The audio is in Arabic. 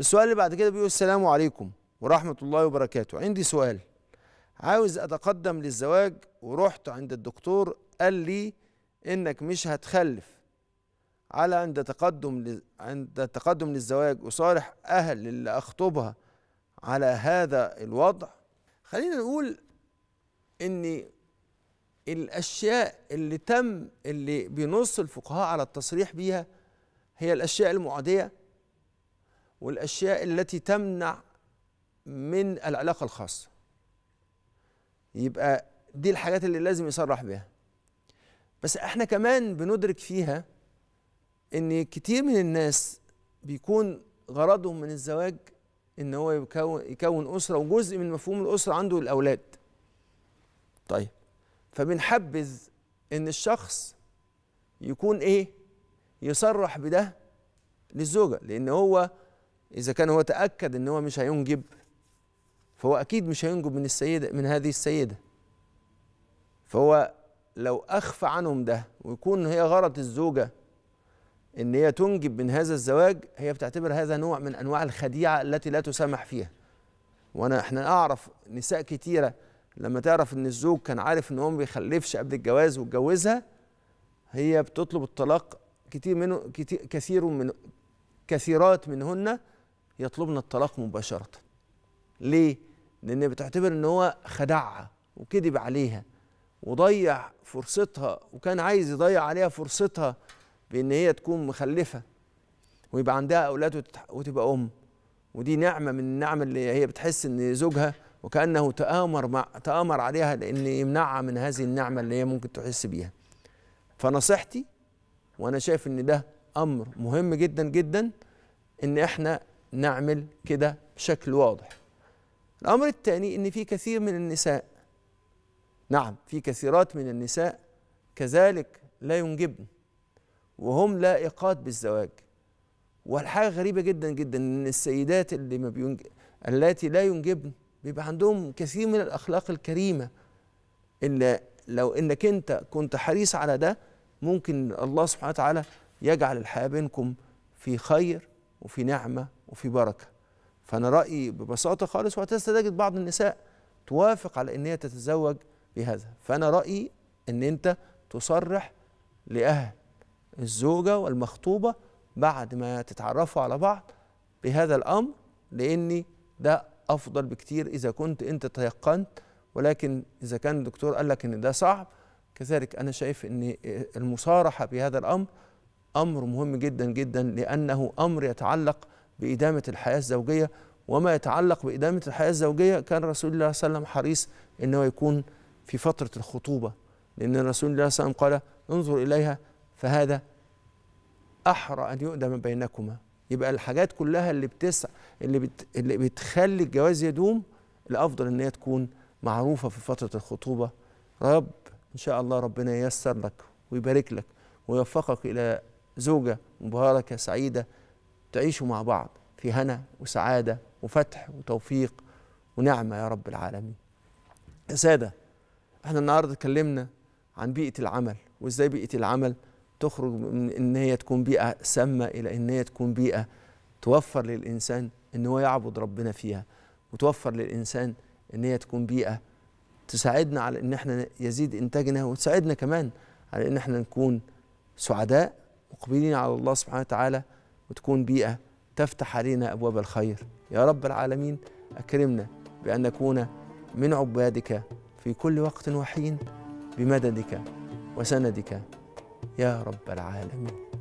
السؤال اللي بعد كده بيقول السلام عليكم ورحمة الله وبركاته عندي سؤال عاوز أتقدم للزواج ورحت عند الدكتور قال لي إنك مش هتخلف على عند تقدم ل... عند تقدم للزواج أصارح أهل اللي أخطبها على هذا الوضع خلينا نقول إن الأشياء اللي تم اللي بينص الفقهاء على التصريح بيها هي الأشياء المعادية والاشياء التي تمنع من العلاقه الخاصه يبقى دي الحاجات اللي لازم يصرح بها بس احنا كمان بندرك فيها ان كتير من الناس بيكون غرضهم من الزواج ان هو يكون يكون اسره وجزء من مفهوم الاسره عنده الاولاد طيب فبنحبذ ان الشخص يكون ايه يصرح بده للزوجه لان هو إذا كان هو تأكد إن هو مش هينجب فهو أكيد مش هينجب من السيدة من هذه السيدة فهو لو أخفى عنهم ده ويكون هي غرض الزوجة إن هي تنجب من هذا الزواج هي بتعتبر هذا نوع من أنواع الخديعة التي لا تسامح فيها وأنا إحنا أعرف نساء كتيرة لما تعرف إن الزوج كان عارف إن هو ما بيخلفش قبل الجواز واتجوزها هي بتطلب الطلاق كتير منه كتير كثير من كثيرات منهن يطلبن الطلاق مباشرة ليه؟ لأن بتعتبر إن هو خدعها وكذب عليها وضيع فرصتها وكان عايز يضيع عليها فرصتها بإن هي تكون مخلفة ويبقى عندها أولاد وتبقى أم ودي نعمة من النعم اللي هي بتحس إن زوجها وكأنه تآمر مع تآمر عليها لأن يمنعها من هذه النعمة اللي هي ممكن تحس بيها فنصيحتي وأنا شايف إن ده أمر مهم جدا جدا إن إحنا نعمل كده بشكل واضح الأمر الثاني إن في كثير من النساء نعم في كثيرات من النساء كذلك لا ينجبن وهم لائقات بالزواج والحاجة غريبة جدا جدا إن السيدات اللي ما بينج... التي لا ينجبن بيبقى عندهم كثير من الأخلاق الكريمة إلا لو إنك أنت كنت حريص على ده ممكن الله سبحانه وتعالى يجعل الحياة بينكم في خير وفي نعمه وفي بركه فانا رايي ببساطه خالص وقتها ستجد بعض النساء توافق على ان هي تتزوج بهذا فانا رايي ان انت تصرح لاهل الزوجه والمخطوبه بعد ما تتعرفوا على بعض بهذا الامر لاني ده افضل بكتير اذا كنت انت تيقنت ولكن اذا كان الدكتور قال لك ان ده صعب كذلك انا شايف ان المصارحه بهذا الامر امر مهم جدا جدا لانه امر يتعلق بادامه الحياه الزوجيه وما يتعلق بادامه الحياه الزوجيه كان رسول الله صلى الله عليه وسلم حريص انه يكون في فتره الخطوبه لان رسول الله صلى الله عليه وسلم قال انظر اليها فهذا احرى ان يؤدم بينكما يبقى الحاجات كلها اللي بتسع اللي بت اللي بتخلي الجواز يدوم الافضل ان هي تكون معروفه في فتره الخطوبه رب ان شاء الله ربنا ييسر لك ويبارك لك ويوفقك الى زوجة مباركة سعيدة تعيشوا مع بعض في هنا وسعادة وفتح وتوفيق ونعمة يا رب العالمين يا سادة احنا النهاردة اتكلمنا عن بيئة العمل وازاي بيئة العمل تخرج من ان هي تكون بيئة سامة الى ان هي تكون بيئة توفر للإنسان ان هو يعبد ربنا فيها وتوفر للإنسان ان هي تكون بيئة تساعدنا على ان احنا يزيد انتاجنا وتساعدنا كمان على ان احنا نكون سعداء مقبلين على الله سبحانه وتعالى وتكون بيئة تفتح علينا أبواب الخير يا رب العالمين أكرمنا بأن نكون من عبادك في كل وقت وحين بمددك وسندك يا رب العالمين